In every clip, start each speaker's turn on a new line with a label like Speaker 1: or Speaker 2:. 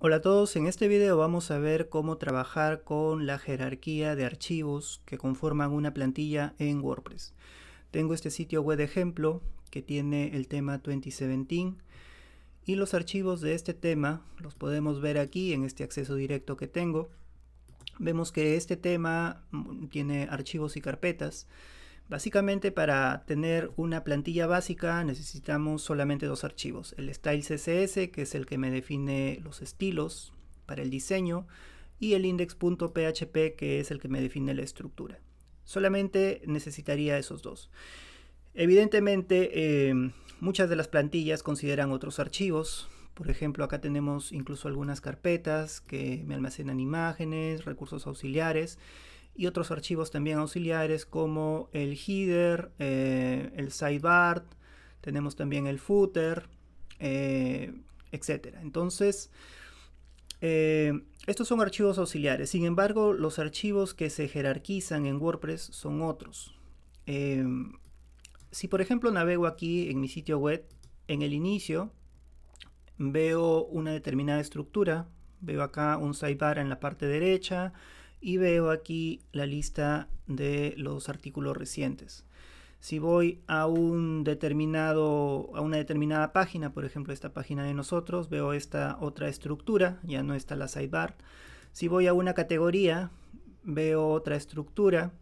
Speaker 1: Hola a todos, en este video vamos a ver cómo trabajar con la jerarquía de archivos que conforman una plantilla en WordPress. Tengo este sitio web de ejemplo que tiene el tema 2017 y los archivos de este tema los podemos ver aquí en este acceso directo que tengo. Vemos que este tema mm, tiene archivos y carpetas Básicamente para tener una plantilla básica necesitamos solamente dos archivos, el style CSS que es el que me define los estilos para el diseño y el index.php que es el que me define la estructura. Solamente necesitaría esos dos. Evidentemente eh, muchas de las plantillas consideran otros archivos, por ejemplo, acá tenemos incluso algunas carpetas que me almacenan imágenes, recursos auxiliares y otros archivos también auxiliares como el header, eh, el sidebar, tenemos también el footer, eh, etc. Entonces, eh, estos son archivos auxiliares. Sin embargo, los archivos que se jerarquizan en WordPress son otros. Eh, si por ejemplo navego aquí en mi sitio web, en el inicio veo una determinada estructura. Veo acá un sidebar en la parte derecha, y veo aquí la lista de los artículos recientes. Si voy a, un determinado, a una determinada página, por ejemplo esta página de nosotros, veo esta otra estructura, ya no está la sidebar. Si voy a una categoría, veo otra estructura.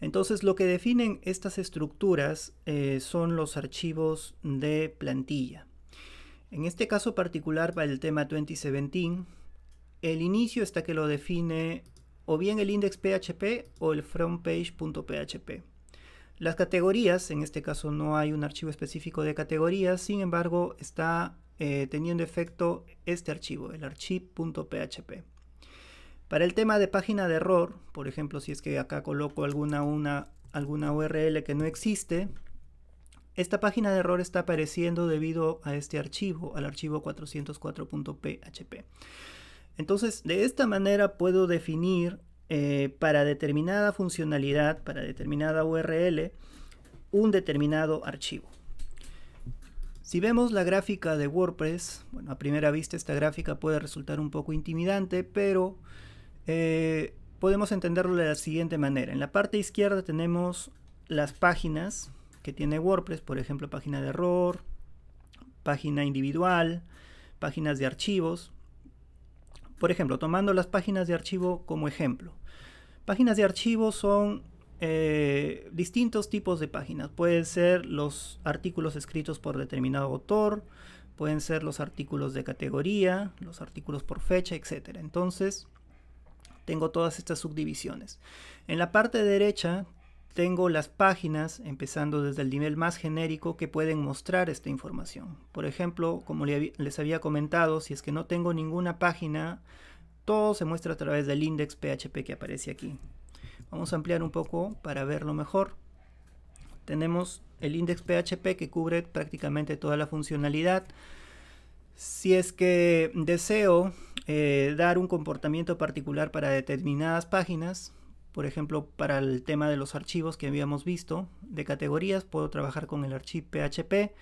Speaker 1: Entonces lo que definen estas estructuras eh, son los archivos de plantilla. En este caso particular para el tema 2017, el inicio está que lo define o bien el index.php o el frontpage.php. Las categorías, en este caso no hay un archivo específico de categorías, sin embargo está eh, teniendo efecto este archivo, el archive.php. Para el tema de página de error, por ejemplo, si es que acá coloco alguna, una, alguna URL que no existe, esta página de error está apareciendo debido a este archivo, al archivo 404.php. Entonces, de esta manera puedo definir eh, para determinada funcionalidad, para determinada URL, un determinado archivo. Si vemos la gráfica de WordPress, bueno, a primera vista esta gráfica puede resultar un poco intimidante, pero eh, podemos entenderlo de la siguiente manera. En la parte izquierda tenemos las páginas que tiene WordPress, por ejemplo, página de error, página individual, páginas de archivos, por ejemplo, tomando las páginas de archivo como ejemplo. Páginas de archivo son eh, distintos tipos de páginas. Pueden ser los artículos escritos por determinado autor, pueden ser los artículos de categoría, los artículos por fecha, etc. Entonces, tengo todas estas subdivisiones. En la parte derecha tengo las páginas, empezando desde el nivel más genérico, que pueden mostrar esta información. Por ejemplo, como les había comentado, si es que no tengo ninguna página, todo se muestra a través del index PHP que aparece aquí. Vamos a ampliar un poco para verlo mejor. Tenemos el index PHP que cubre prácticamente toda la funcionalidad. Si es que deseo eh, dar un comportamiento particular para determinadas páginas, por ejemplo, para el tema de los archivos que habíamos visto de categorías, puedo trabajar con el archivo PHP.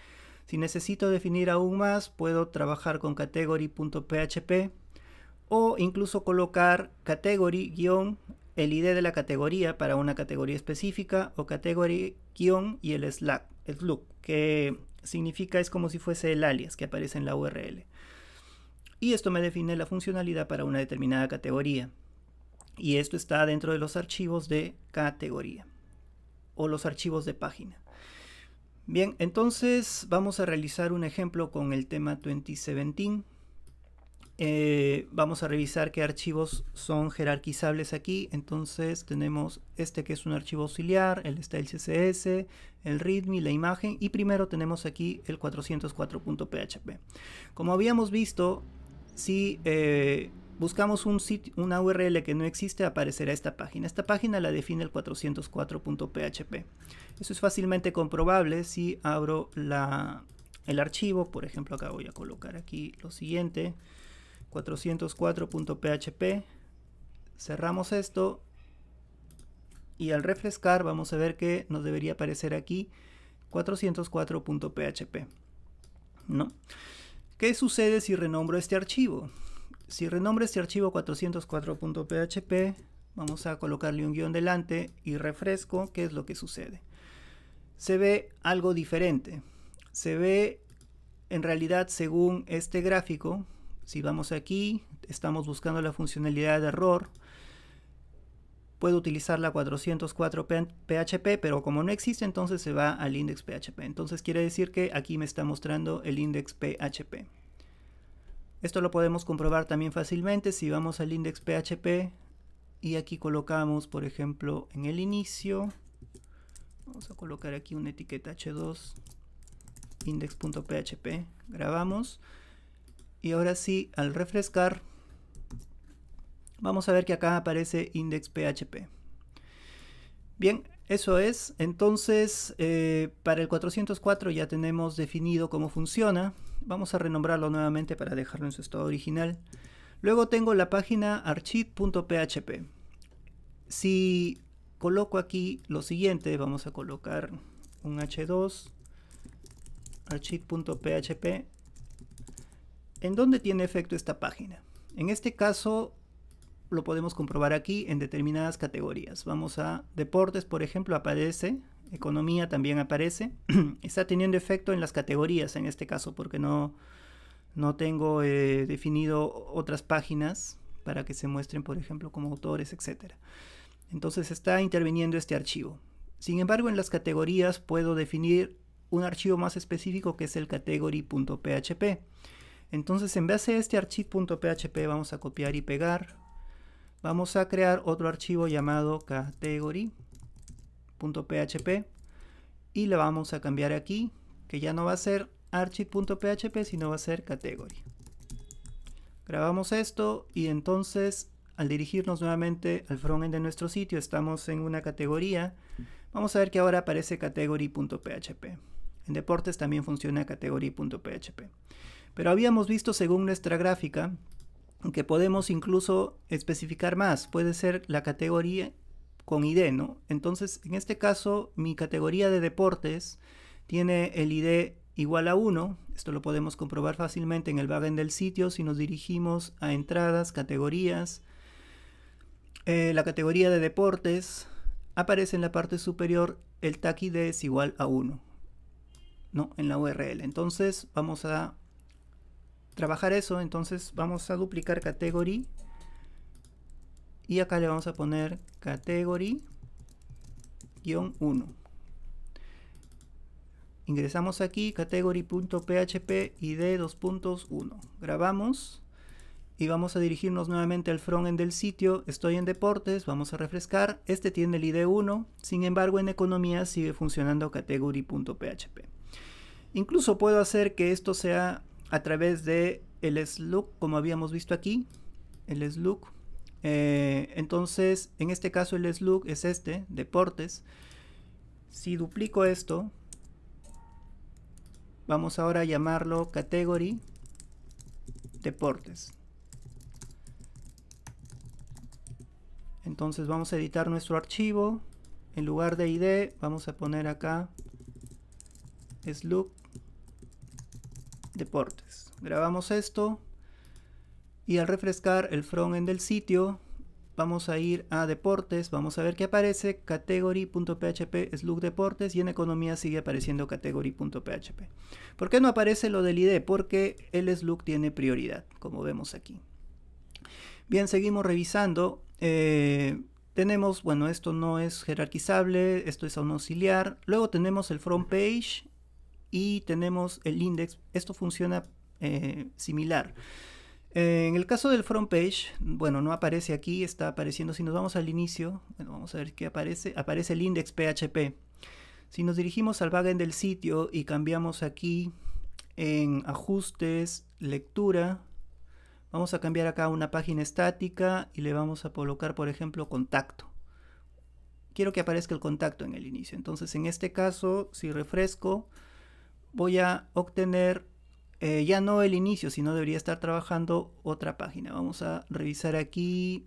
Speaker 1: Si necesito definir aún más, puedo trabajar con category.php o incluso colocar category el ID de la categoría para una categoría específica o category y el slack, el look, que significa es como si fuese el alias que aparece en la URL. Y esto me define la funcionalidad para una determinada categoría y esto está dentro de los archivos de categoría o los archivos de página. Bien, entonces vamos a realizar un ejemplo con el tema 2017. Eh, vamos a revisar qué archivos son jerarquizables aquí. Entonces tenemos este que es un archivo auxiliar, el style CSS, el README, la imagen y primero tenemos aquí el 404.php. Como habíamos visto, si eh, buscamos un una URL que no existe, aparecerá esta página. Esta página la define el 404.php. Eso es fácilmente comprobable si abro la, el archivo. Por ejemplo, acá voy a colocar aquí lo siguiente. 404.php. Cerramos esto. Y al refrescar vamos a ver que nos debería aparecer aquí 404.php. ¿No? ¿Qué sucede si renombro este archivo? si renombre este archivo 404.php, vamos a colocarle un guión delante y refresco, ¿qué es lo que sucede? Se ve algo diferente. Se ve, en realidad, según este gráfico, si vamos aquí, estamos buscando la funcionalidad de error, puedo utilizar la 404.php, pero como no existe, entonces se va al index.php. Entonces quiere decir que aquí me está mostrando el index.php. Esto lo podemos comprobar también fácilmente si vamos al index.php PHP y aquí colocamos, por ejemplo, en el inicio, vamos a colocar aquí una etiqueta h2 index.php, grabamos y ahora sí, al refrescar, vamos a ver que acá aparece index.php. Bien, eso es. Entonces, eh, para el 404 ya tenemos definido cómo funciona. Vamos a renombrarlo nuevamente para dejarlo en su estado original. Luego tengo la página archive.php. Si coloco aquí lo siguiente, vamos a colocar un h2 archive.php. ¿En dónde tiene efecto esta página? En este caso lo podemos comprobar aquí en determinadas categorías. Vamos a deportes, por ejemplo, aparece, economía también aparece. Está teniendo efecto en las categorías en este caso porque no, no tengo eh, definido otras páginas para que se muestren, por ejemplo, como autores, etc. Entonces está interviniendo este archivo. Sin embargo, en las categorías puedo definir un archivo más específico que es el category.php. Entonces, en vez a este archivo.php vamos a copiar y pegar Vamos a crear otro archivo llamado category.php y le vamos a cambiar aquí, que ya no va a ser archive.php, sino va a ser category. Grabamos esto y entonces al dirigirnos nuevamente al frontend de nuestro sitio, estamos en una categoría. Vamos a ver que ahora aparece category.php. En deportes también funciona category.php. Pero habíamos visto según nuestra gráfica que podemos incluso especificar más. Puede ser la categoría con ID, ¿no? Entonces, en este caso, mi categoría de deportes tiene el ID igual a 1. Esto lo podemos comprobar fácilmente en el backend del sitio si nos dirigimos a entradas, categorías. Eh, la categoría de deportes aparece en la parte superior el tag ID es igual a 1. No, en la URL. Entonces vamos a trabajar eso, entonces vamos a duplicar category y acá le vamos a poner category-1. Ingresamos aquí category.php id 2.1. Grabamos y vamos a dirigirnos nuevamente al frontend del sitio. Estoy en deportes, vamos a refrescar. Este tiene el id 1, sin embargo en economía sigue funcionando category.php. Incluso puedo hacer que esto sea a través de el slug, como habíamos visto aquí, el slug. Eh, entonces, en este caso el slug es este, deportes. Si duplico esto, vamos ahora a llamarlo category deportes. Entonces vamos a editar nuestro archivo. En lugar de ID, vamos a poner acá slug deportes. Grabamos esto y al refrescar el front-end del sitio vamos a ir a deportes, vamos a ver qué aparece, category.php slug deportes y en economía sigue apareciendo category.php. ¿Por qué no aparece lo del ID? Porque el slug tiene prioridad, como vemos aquí. Bien, seguimos revisando. Eh, tenemos, bueno, esto no es jerarquizable, esto es un auxiliar. Luego tenemos el front page y tenemos el index. Esto funciona eh, similar. Eh, en el caso del front page, bueno, no aparece aquí, está apareciendo. Si nos vamos al inicio, vamos a ver qué aparece. Aparece el index PHP. Si nos dirigimos al backend del sitio y cambiamos aquí en ajustes, lectura, vamos a cambiar acá una página estática y le vamos a colocar, por ejemplo, contacto. Quiero que aparezca el contacto en el inicio. Entonces, en este caso, si refresco, voy a obtener eh, ya no el inicio, sino debería estar trabajando otra página. Vamos a revisar aquí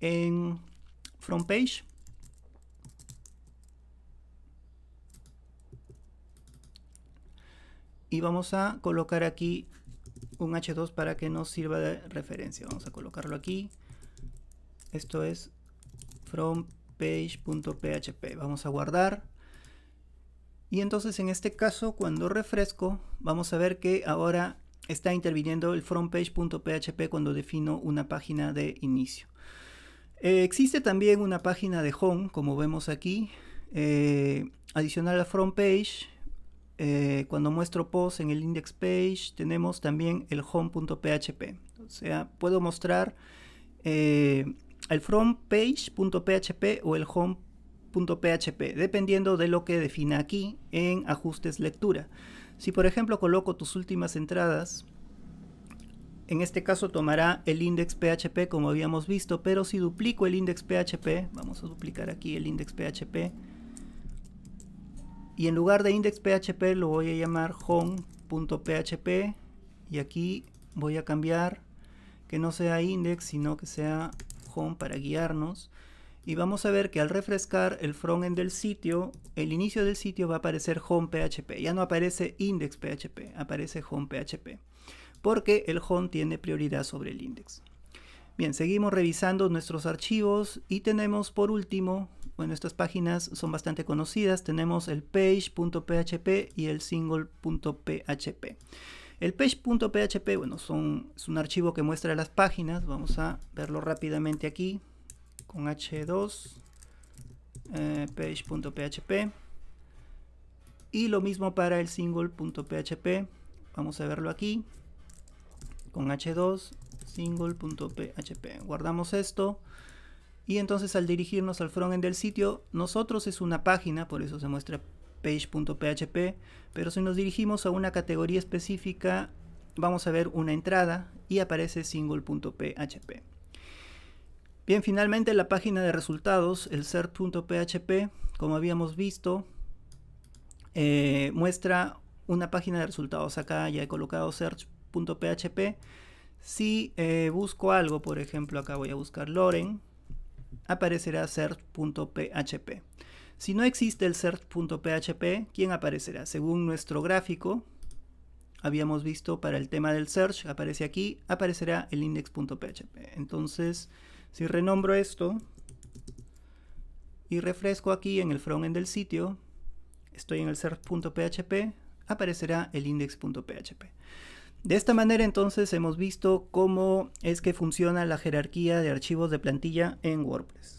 Speaker 1: en front page. Y vamos a colocar aquí un H2 para que nos sirva de referencia. Vamos a colocarlo aquí. Esto es frontpage.php. Vamos a guardar. Y entonces en este caso, cuando refresco, vamos a ver que ahora está interviniendo el frontpage.php cuando defino una página de inicio. Eh, existe también una página de home, como vemos aquí. Eh, adicional a frontpage, eh, cuando muestro post en el index page, tenemos también el home.php. O sea, puedo mostrar el frontpage.php o el home.php. .php, dependiendo de lo que defina aquí en ajustes lectura. Si por ejemplo coloco tus últimas entradas, en este caso tomará el index PHP como habíamos visto, pero si duplico el index PHP, vamos a duplicar aquí el index PHP, y en lugar de index PHP lo voy a llamar home.php y aquí voy a cambiar que no sea index, sino que sea home para guiarnos y vamos a ver que al refrescar el frontend del sitio, el inicio del sitio va a aparecer home.php. Ya no aparece index.php, aparece home.php, porque el home tiene prioridad sobre el index. Bien, seguimos revisando nuestros archivos y tenemos por último, bueno, estas páginas son bastante conocidas, tenemos el page.php y el single.php. El page.php, bueno, son, es un archivo que muestra las páginas, vamos a verlo rápidamente aquí con h2 eh, page.php y lo mismo para el single.php vamos a verlo aquí con h2 single.php guardamos esto y entonces al dirigirnos al frontend del sitio nosotros es una página por eso se muestra page.php pero si nos dirigimos a una categoría específica vamos a ver una entrada y aparece single.php Bien, finalmente la página de resultados, el search.php, como habíamos visto, eh, muestra una página de resultados. Acá ya he colocado search.php. Si eh, busco algo, por ejemplo, acá voy a buscar Loren, aparecerá search.php. Si no existe el search.php, ¿quién aparecerá? Según nuestro gráfico, habíamos visto para el tema del search, aparece aquí, aparecerá el index.php. Entonces, si renombro esto y refresco aquí en el frontend del sitio, estoy en el serve.php, aparecerá el index.php. De esta manera entonces hemos visto cómo es que funciona la jerarquía de archivos de plantilla en WordPress.